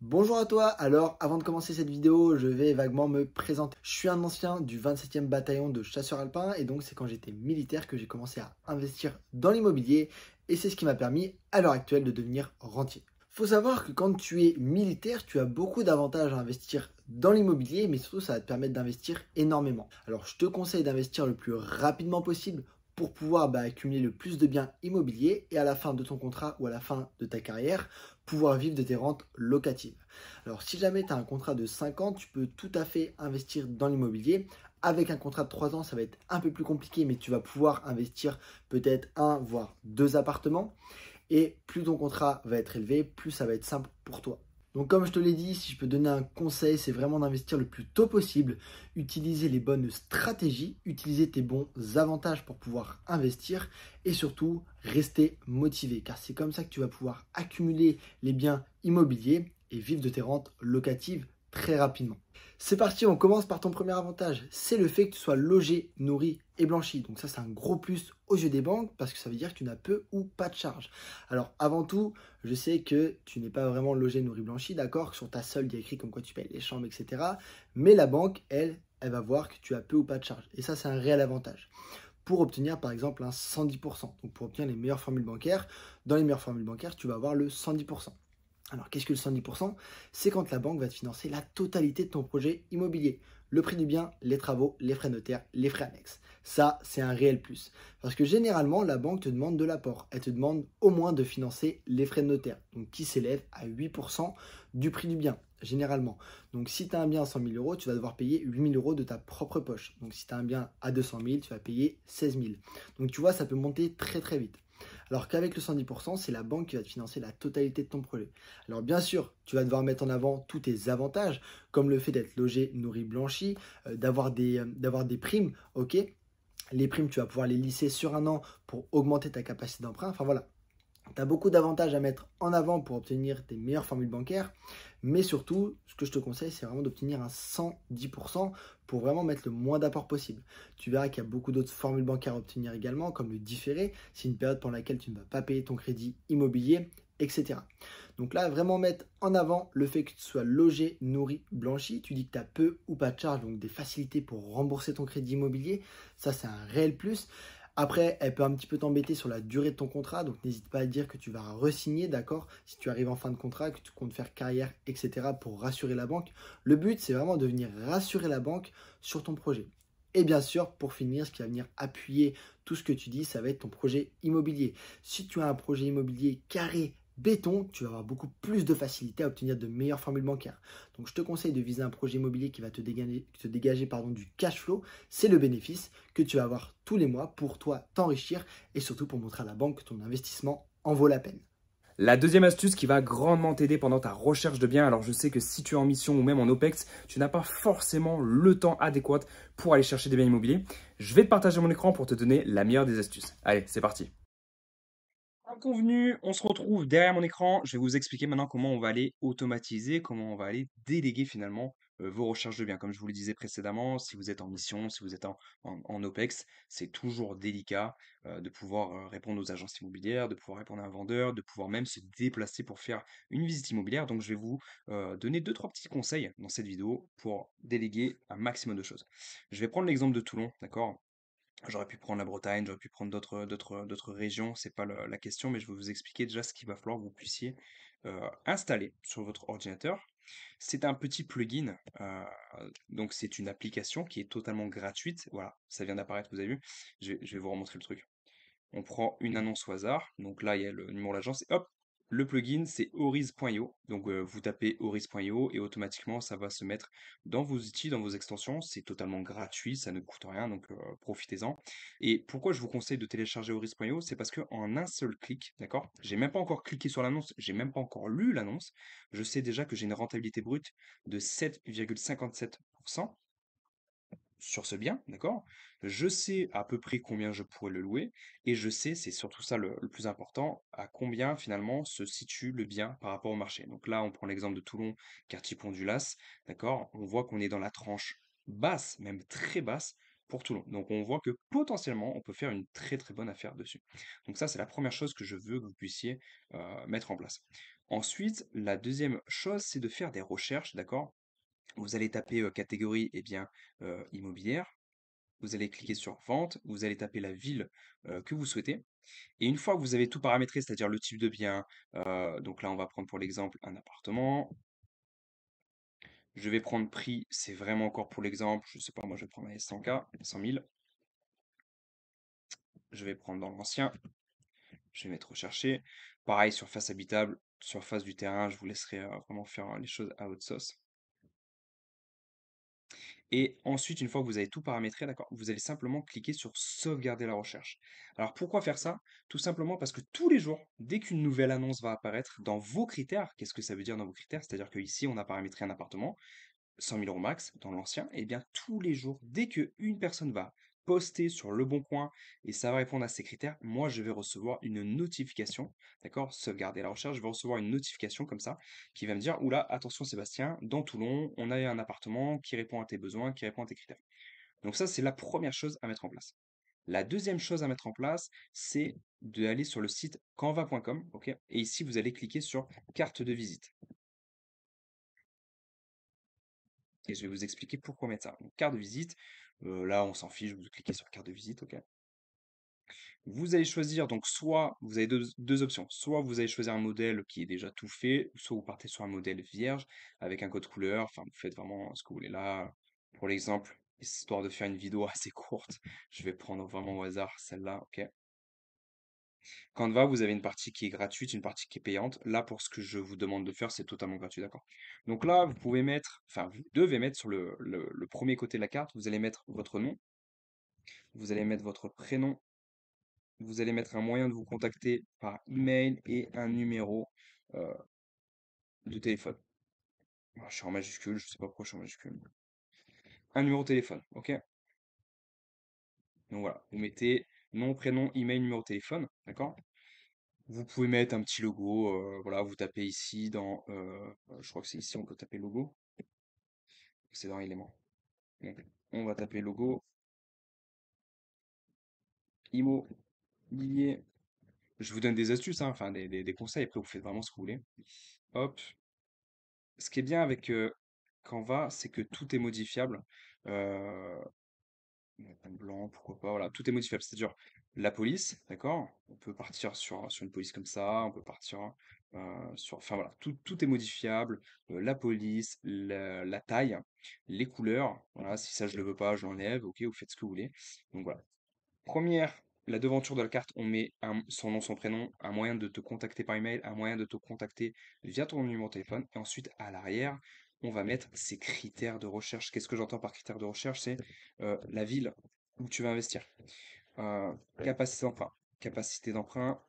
Bonjour à toi, alors avant de commencer cette vidéo, je vais vaguement me présenter. Je suis un ancien du 27e bataillon de chasseurs alpins et donc c'est quand j'étais militaire que j'ai commencé à investir dans l'immobilier et c'est ce qui m'a permis à l'heure actuelle de devenir rentier. Faut savoir que quand tu es militaire, tu as beaucoup d'avantages à investir dans l'immobilier, mais surtout ça va te permettre d'investir énormément. Alors je te conseille d'investir le plus rapidement possible pour pouvoir bah, accumuler le plus de biens immobiliers et à la fin de ton contrat ou à la fin de ta carrière, pouvoir vivre de tes rentes locatives. Alors si jamais tu as un contrat de 5 ans, tu peux tout à fait investir dans l'immobilier. Avec un contrat de 3 ans, ça va être un peu plus compliqué, mais tu vas pouvoir investir peut-être un, voire deux appartements. Et plus ton contrat va être élevé, plus ça va être simple pour toi. Donc comme je te l'ai dit, si je peux donner un conseil, c'est vraiment d'investir le plus tôt possible, utiliser les bonnes stratégies, utiliser tes bons avantages pour pouvoir investir et surtout rester motivé car c'est comme ça que tu vas pouvoir accumuler les biens immobiliers et vivre de tes rentes locatives très rapidement. C'est parti, on commence par ton premier avantage. C'est le fait que tu sois logé, nourri et blanchi. Donc ça, c'est un gros plus aux yeux des banques parce que ça veut dire que tu n'as peu ou pas de charges. Alors avant tout, je sais que tu n'es pas vraiment logé, nourri, blanchi, d'accord Sur ta seule, il y a écrit comme quoi tu payes les chambres, etc. Mais la banque, elle, elle va voir que tu as peu ou pas de charges Et ça, c'est un réel avantage pour obtenir par exemple un 110%. Donc pour obtenir les meilleures formules bancaires, dans les meilleures formules bancaires, tu vas avoir le 110%. Alors qu'est-ce que le 110% C'est quand la banque va te financer la totalité de ton projet immobilier. Le prix du bien, les travaux, les frais notaires, les frais annexes. Ça, c'est un réel plus. Parce que généralement, la banque te demande de l'apport. Elle te demande au moins de financer les frais de notaire, donc qui s'élèvent à 8% du prix du bien, généralement. Donc si tu as un bien à 100 000 euros, tu vas devoir payer 8 000 euros de ta propre poche. Donc si tu as un bien à 200 000, tu vas payer 16 000. Donc tu vois, ça peut monter très très vite. Alors qu'avec le 110%, c'est la banque qui va te financer la totalité de ton projet. Alors bien sûr, tu vas devoir mettre en avant tous tes avantages, comme le fait d'être logé, nourri, blanchi, euh, d'avoir des, euh, d'avoir des primes, ok les primes, tu vas pouvoir les lisser sur un an pour augmenter ta capacité d'emprunt. Enfin voilà, tu as beaucoup d'avantages à mettre en avant pour obtenir tes meilleures formules bancaires, mais surtout, ce que je te conseille, c'est vraiment d'obtenir un 110% pour vraiment mettre le moins d'apport possible. Tu verras qu'il y a beaucoup d'autres formules bancaires à obtenir également, comme le différé, c'est une période pendant laquelle tu ne vas pas payer ton crédit immobilier, etc. Donc là, vraiment mettre en avant le fait que tu sois logé, nourri, blanchi. Tu dis que tu as peu ou pas de charges, donc des facilités pour rembourser ton crédit immobilier. Ça, c'est un réel plus. Après, elle peut un petit peu t'embêter sur la durée de ton contrat, donc n'hésite pas à dire que tu vas resigner, d'accord Si tu arrives en fin de contrat, que tu comptes faire carrière, etc., pour rassurer la banque. Le but, c'est vraiment de venir rassurer la banque sur ton projet. Et bien sûr, pour finir, ce qui va venir appuyer tout ce que tu dis, ça va être ton projet immobilier. Si tu as un projet immobilier carré, béton, tu vas avoir beaucoup plus de facilité à obtenir de meilleures formules bancaires. Donc je te conseille de viser un projet immobilier qui va te dégager, pardon, du cash flow. C'est le bénéfice que tu vas avoir tous les mois pour toi t'enrichir et surtout pour montrer à la banque que ton investissement en vaut la peine. La deuxième astuce qui va grandement t'aider pendant ta recherche de biens, alors je sais que si tu es en mission ou même en OPEX, tu n'as pas forcément le temps adéquat pour aller chercher des biens immobiliers. Je vais te partager mon écran pour te donner la meilleure des astuces. Allez, c'est parti convenu, on se retrouve derrière mon écran. Je vais vous expliquer maintenant comment on va aller automatiser, comment on va aller déléguer finalement euh, vos recherches de biens. Comme je vous le disais précédemment, si vous êtes en mission, si vous êtes en, OPEX, c'est toujours délicat euh, de pouvoir euh, répondre aux agences immobilières, de pouvoir répondre à un vendeur, de pouvoir même se déplacer pour faire une visite immobilière. Donc je vais vous donner deux, trois petits conseils dans cette vidéo pour déléguer un maximum de choses. Je vais prendre l'exemple de Toulon, d'accord J'aurais pu prendre la Bretagne, j'aurais pu prendre d'autres, d'autres, d'autres régions, c'est pas la, question, mais je vais vous expliquer déjà ce qu'il va falloir que vous puissiez euh, installer sur votre ordinateur. C'est un petit plugin, euh, donc c'est une application qui est totalement gratuite. Voilà, ça vient d'apparaître, vous avez vu. Je je vais vous remontrer le truc. On prend une annonce au hasard, donc là il y a le numéro de l'agence, et hop, le plugin, c'est horiz.io. Donc, euh, vous tapez horiz.io et automatiquement, ça va se mettre dans vos outils, dans vos extensions. C'est totalement gratuit, ça ne coûte rien, donc euh, profitez-en. Et pourquoi je vous conseille de télécharger horiz.io C'est parce qu'en un seul clic, d'accord J'ai même pas encore cliqué sur l'annonce, j'ai même pas encore lu l'annonce. Je sais déjà que j'ai une rentabilité brute de 7,57% sur ce bien, d'accord Je sais à peu près combien je pourrais le louer et je sais, c'est surtout ça le, plus important, à combien finalement se situe le bien par rapport au marché. Donc là, on prend l'exemple de Toulon, quartier Pont du Las, d'accord On voit qu'on est dans la tranche basse, même très basse, pour Toulon. Donc on voit que potentiellement on peut faire une très très bonne affaire dessus. Donc ça c'est la première chose que je veux que vous puissiez euh, mettre en place. Ensuite, la deuxième chose c'est de faire des recherches, d'accord vous allez taper catégorie et eh bien, immobilière. Vous allez cliquer sur vente. Vous allez taper la ville que vous souhaitez. Et une fois que vous avez tout paramétré, c'est-à-dire le type de bien, donc là on va prendre pour l'exemple un appartement, je vais prendre prix, c'est vraiment encore pour l'exemple, je sais pas, moi je vais prendre un 100K, 100 000. Je vais prendre dans l'ancien, je vais mettre rechercher. Pareil, surface habitable, surface du terrain, je vous laisserai vraiment faire les choses à haute sauce. Et ensuite, une fois que vous avez tout paramétré, d'accord, vous allez simplement cliquer sur sauvegarder la recherche. Alors pourquoi faire ça Tout simplement parce que tous les jours, dès qu'une nouvelle annonce va apparaître dans vos critères, qu'est-ce que ça veut dire dans vos critères C'est-à-dire qu'ici, on a paramétré un appartement, 100 000 euros max dans l'ancien, et eh bien tous les jours, dès qu'une personne va poster sur Le Bon Coin et ça va répondre à ces critères, moi je vais recevoir une notification, d'accord Sauvegarder la recherche, je vais recevoir une notification comme ça qui va me dire Oula, attention Sébastien, dans Toulon, on a un appartement qui répond à tes besoins, qui répond à tes critères. Donc, ça, c'est la première chose à mettre en place. La deuxième chose à mettre en place, c'est d'aller sur le site canva.com, ok Et ici, vous allez cliquer sur carte de visite. Et je vais vous expliquer pourquoi mettre ça. Donc, carte de visite, là on s'en fiche, vous cliquez sur carte de visite, ok. Vous allez choisir, donc soit vous avez deux, deux, options, soit vous allez choisir un modèle qui est déjà tout fait, soit vous partez sur un modèle vierge avec un code couleur, enfin vous faites vraiment ce que vous voulez là. Pour l'exemple, histoire de faire une vidéo assez courte, je vais prendre vraiment au hasard celle-là, ok va, vous avez une partie qui est gratuite, une partie qui est payante. Là, pour ce que je vous demande de faire, c'est totalement gratuit, d'accord Donc là, vous pouvez mettre, enfin, vous devez mettre sur le, le, premier côté de la carte, vous allez mettre votre nom, vous allez mettre votre prénom, vous allez mettre un moyen de vous contacter par email et un numéro euh, de téléphone. je suis en majuscule, je ne sais pas pourquoi je suis en majuscule. Un numéro de téléphone, ok Donc voilà, vous mettez nom, prénom, email, numéro de téléphone, d'accord Vous pouvez mettre un petit logo, euh, voilà, vous tapez ici dans, euh, je crois que c'est ici, on peut taper logo, c'est dans éléments. on va taper logo, Imo, est... je vous donne des astuces, hein, enfin des, des, conseils, après vous faites vraiment ce que vous voulez. Hop. Ce qui est bien avec euh, Canva, c'est que tout est modifiable. Euh, blanc, pourquoi pas, voilà, tout est modifiable, c'est-à-dire la police, d'accord On peut partir sur, sur une police comme ça, on peut partir euh, sur, enfin voilà, tout, est modifiable, euh, la police, la, taille, les couleurs, voilà, si ça je le veux pas, je l'enlève, ok, vous faites ce que vous voulez. Donc voilà. Première, la devanture de la carte, on met son nom, son prénom, un moyen de te contacter par email, un moyen de te contacter via ton numéro de téléphone, et ensuite à l'arrière, on va mettre ces critères de recherche. Qu'est-ce que j'entends par critères de recherche C'est euh, la ville où tu vas investir. Euh, capacité d'emprunt. Capacité d'emprunt.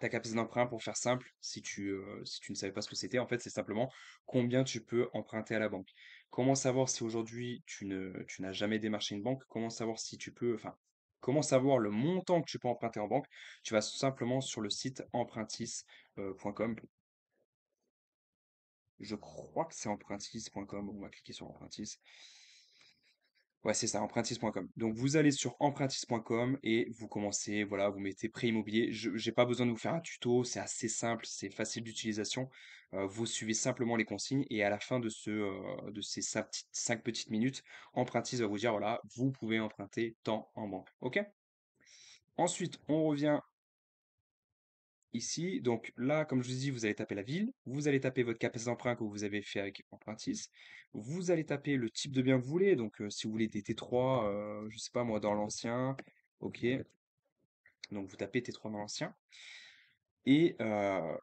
Ta capacité d'emprunt, pour faire simple, si tu, euh, si tu ne savais pas ce que c'était, en fait, c'est simplement combien tu peux emprunter à la banque. Comment savoir si aujourd'hui tu ne, n'as jamais démarché une banque Comment savoir si tu peux, enfin, comment savoir le montant que tu peux emprunter en banque Tu vas simplement sur le site empruntis.com je crois que c'est empruntis.com. On va cliquer sur empruntis. Ouais, c'est ça, empruntis.com. Donc vous allez sur empruntis.com et vous commencez, voilà, vous mettez prêt immobilier. Je n'ai pas besoin de vous faire un tuto, c'est assez simple, c'est facile d'utilisation. Euh, vous suivez simplement les consignes et à la fin de, ce, euh, de ces cinq petites, minutes, empruntis va vous dire, voilà, vous pouvez emprunter tant en banque. OK Ensuite, on revient ici. Donc là, comme je vous dis, vous allez taper la ville, vous allez taper votre capacité d'emprunt que vous avez fait avec empruntis vous allez taper le type de bien que vous voulez. Donc euh, si vous voulez des T3, euh, je sais pas moi, dans l'ancien, ok. Donc vous tapez T3 dans l'ancien. Et,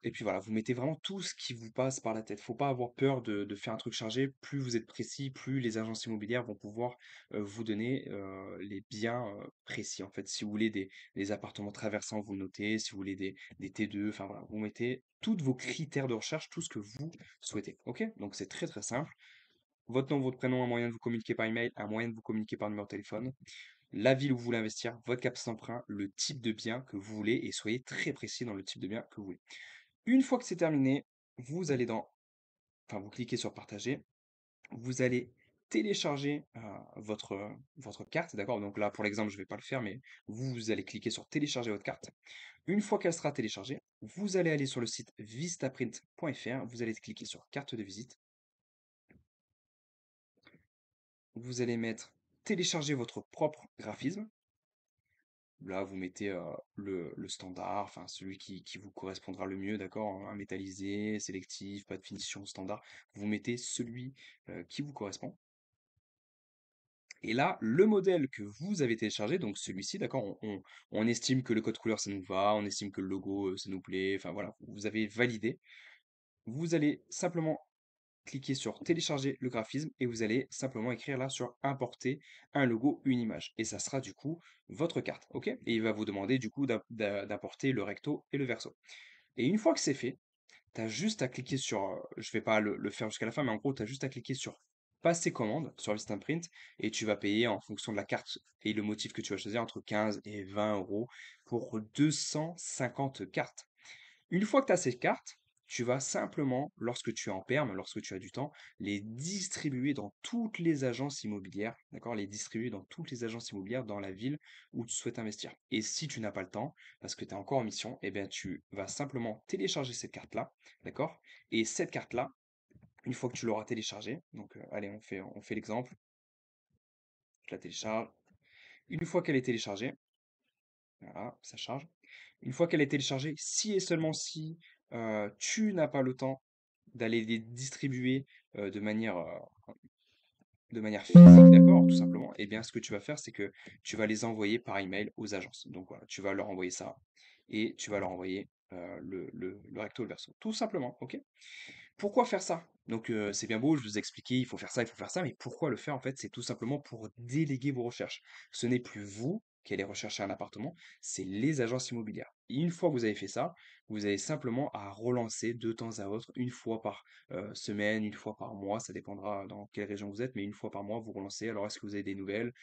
et puis voilà, vous mettez vraiment tout ce qui vous passe par la tête. Faut pas avoir peur de, faire un truc chargé. Plus vous êtes précis, plus les agences immobilières vont pouvoir vous donner les biens précis. En fait, si vous voulez des, appartements traversants, vous notez. Si vous voulez des, des T2, enfin voilà, vous mettez tous vos critères de recherche, tout ce que vous souhaitez. Ok Donc c'est très très simple. Votre nom, votre prénom, un moyen de vous communiquer par email, un moyen de vous communiquer par numéro de téléphone la ville où vous voulez investir, votre cap d'emprunt, le type de bien que vous voulez et soyez très précis dans le type de bien que vous voulez. Une fois que c'est terminé, vous allez dans, enfin vous cliquez sur partager, vous allez télécharger euh, votre, votre carte, d'accord Donc là, pour l'exemple, je ne vais pas le faire, mais vous, vous, allez cliquer sur télécharger votre carte. Une fois qu'elle sera téléchargée, vous allez aller sur le site vistaprint.fr, vous allez cliquer sur carte de visite. Vous allez mettre télécharger votre propre graphisme. Là, vous mettez euh, le, standard, enfin celui qui, vous correspondra le mieux, d'accord hein, Un métallisé, sélectif, pas de finition standard. Vous mettez celui euh, qui vous correspond. Et là, le modèle que vous avez téléchargé, donc celui-ci, d'accord, on, estime que le code couleur ça nous va, on estime que le logo euh, ça nous plaît, enfin voilà, vous avez validé. Vous allez simplement cliquez sur télécharger le graphisme et vous allez simplement écrire là sur importer un logo, une image. Et ça sera du coup votre carte, ok Et il va vous demander du coup d'importer le recto et le verso. Et une fois que c'est fait, tu as juste à cliquer sur, euh, je ne vais pas le, faire jusqu'à la fin, mais en gros, tu as juste à cliquer sur passer commande sur Print et tu vas payer en fonction de la carte et le motif que tu vas choisir entre 15 et 20 euros pour 250 cartes. Une fois que tu as ces cartes, tu vas simplement, lorsque tu es en perme, lorsque tu as du temps, les distribuer dans toutes les agences immobilières, d'accord Les distribuer dans toutes les agences immobilières dans la ville où tu souhaites investir. Et si tu n'as pas le temps, parce que tu es encore en mission, eh bien, tu vas simplement télécharger cette carte-là, d'accord Et cette carte-là, une fois que tu l'auras téléchargée, donc euh, allez, on fait, on fait l'exemple. Je la télécharge. Une fois qu'elle est téléchargée, voilà, ça charge. Une fois qu'elle est téléchargée, si et seulement si tu n'as pas le temps d'aller les distribuer de manière de manière physique, d'accord, tout simplement, et eh bien ce que tu vas faire, c'est que tu vas les envoyer par email aux agences. Donc voilà, tu vas leur envoyer ça et tu vas leur envoyer le, le, recto, le verso, tout simplement, ok Pourquoi faire ça Donc c'est bien beau, je vous ai expliqué, il faut faire ça, il faut faire ça, mais pourquoi le faire en fait C'est tout simplement pour déléguer vos recherches. Ce n'est plus vous qui allez rechercher un appartement, c'est les agences immobilières une fois que vous avez fait ça, vous avez simplement à relancer de temps à autre, une fois par semaine, une fois par mois, ça dépendra dans quelle région vous êtes, mais une fois par mois, vous relancez. Alors, est-ce que vous avez des nouvelles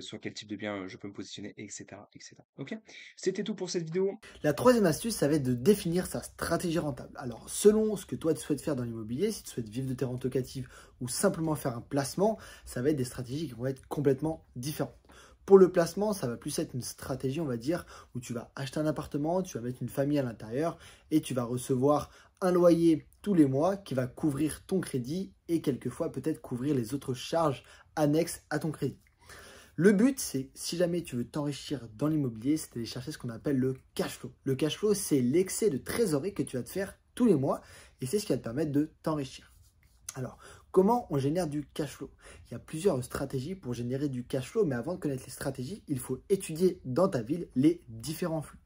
Sur quel type de bien je peux me positionner Etc. etc. Ok C'était tout pour cette vidéo. La troisième astuce, ça va être de définir sa stratégie rentable. Alors, selon ce que toi, tu souhaites faire dans l'immobilier, si tu souhaites vivre de tes rentes locatives ou simplement faire un placement, ça va être des stratégies qui vont être complètement différentes. Pour le placement, ça va plus être une stratégie, on va dire, où tu vas acheter un appartement, tu vas mettre une famille à l'intérieur et tu vas recevoir un loyer tous les mois qui va couvrir ton crédit et quelquefois peut-être couvrir les autres charges annexes à ton crédit. Le but, c'est si jamais tu veux t'enrichir dans l'immobilier, c'est d'aller chercher ce qu'on appelle le cash flow. Le cash flow, c'est l'excès de trésorerie que tu vas te faire tous les mois et c'est ce qui va te permettre de t'enrichir. Alors, Comment on génère du cash flow Il y a plusieurs stratégies pour générer du cash flow, mais avant de connaître les stratégies, il faut étudier dans ta ville les différents flux.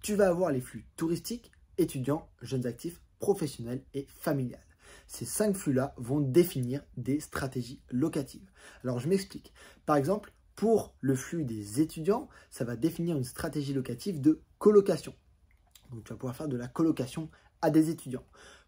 Tu vas avoir les flux touristiques, étudiants, jeunes actifs, professionnels et familiales. Ces cinq flux-là vont définir des stratégies locatives. Alors je m'explique. Par exemple, pour le flux des étudiants, ça va définir une stratégie locative de colocation. Donc tu vas pouvoir faire de la colocation à des étudiants.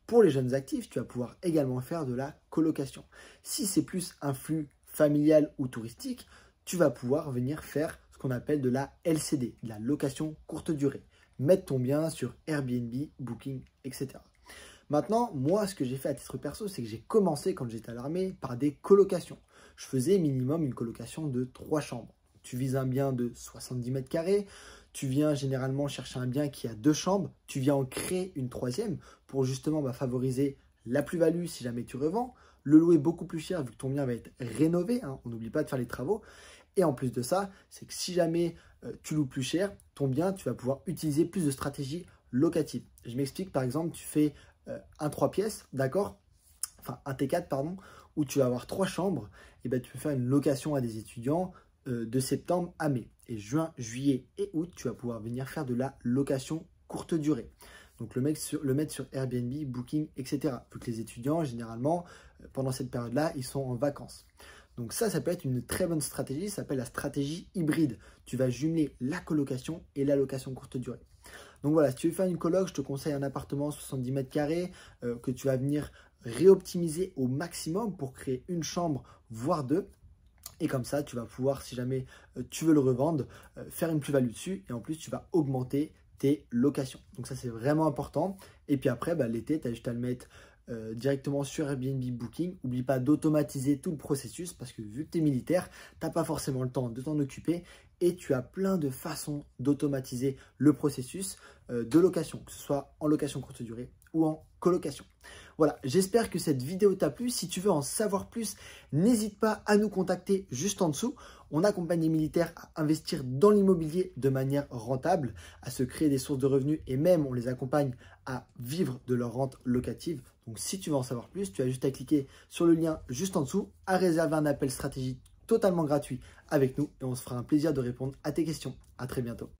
Pour les jeunes actifs, tu vas pouvoir également faire de la colocation. Si c'est plus un flux familial ou touristique, tu vas pouvoir venir faire ce qu'on appelle de la LCD, de la location courte durée. Mettre ton bien sur Airbnb, Booking, etc. Maintenant, moi, ce que j'ai fait à titre perso, c'est que j'ai commencé quand j'étais à l'armée par des colocations. Je faisais minimum une colocation de trois chambres. Tu vises un bien de 70 mètres carrés, tu viens généralement chercher un bien qui a deux chambres, tu viens en créer une troisième pour justement bah, favoriser la plus-value si jamais tu revends, le louer beaucoup plus cher vu que ton bien va être rénové, hein, on n'oublie pas de faire les travaux. Et en plus de ça, c'est que si jamais euh, tu loues plus cher, ton bien, tu vas pouvoir utiliser plus de stratégies locatives. Je m'explique, par exemple, tu fais euh, un pièces, d'accord Enfin, un T4, pardon, où tu vas avoir trois chambres, et ben, tu peux faire une location à des étudiants, euh, de septembre à mai. Et juin, juillet et août, tu vas pouvoir venir faire de la location courte durée. Donc le, mec le mettre sur Airbnb, Booking, etc. puisque les étudiants, généralement, euh, pendant cette période-là, ils sont en vacances. Donc ça, ça peut être une très bonne stratégie, ça s'appelle la stratégie hybride. Tu vas jumeler la colocation et la location courte durée. Donc voilà, si tu veux faire une coloc, je te conseille un appartement 70 mètres carrés euh, que tu vas venir réoptimiser au maximum pour créer une chambre, voire deux, et comme ça, tu vas pouvoir, si jamais euh, tu veux le revendre, euh, faire une plus-value dessus. Et en plus, tu vas augmenter tes locations. Donc ça, c'est vraiment important. Et puis après, bah, l'été, tu as juste à le mettre euh, directement sur Airbnb Booking. N'oublie pas d'automatiser tout le processus parce que vu que tu es militaire, tu n'as pas forcément le temps de t'en occuper et tu as plein de façons d'automatiser le processus euh, de location, que ce soit en location courte durée ou en colocation. Voilà, j'espère que cette vidéo t'a plu. Si tu veux en savoir plus, n'hésite pas à nous contacter juste en dessous. On accompagne les militaires à investir dans l'immobilier de manière rentable, à se créer des sources de revenus et même on les accompagne à vivre de leur rente locative. Donc si tu veux en savoir plus, tu as juste à cliquer sur le lien juste en dessous, à réserver un appel stratégique totalement gratuit avec nous et on se fera un plaisir de répondre à tes questions. À très bientôt.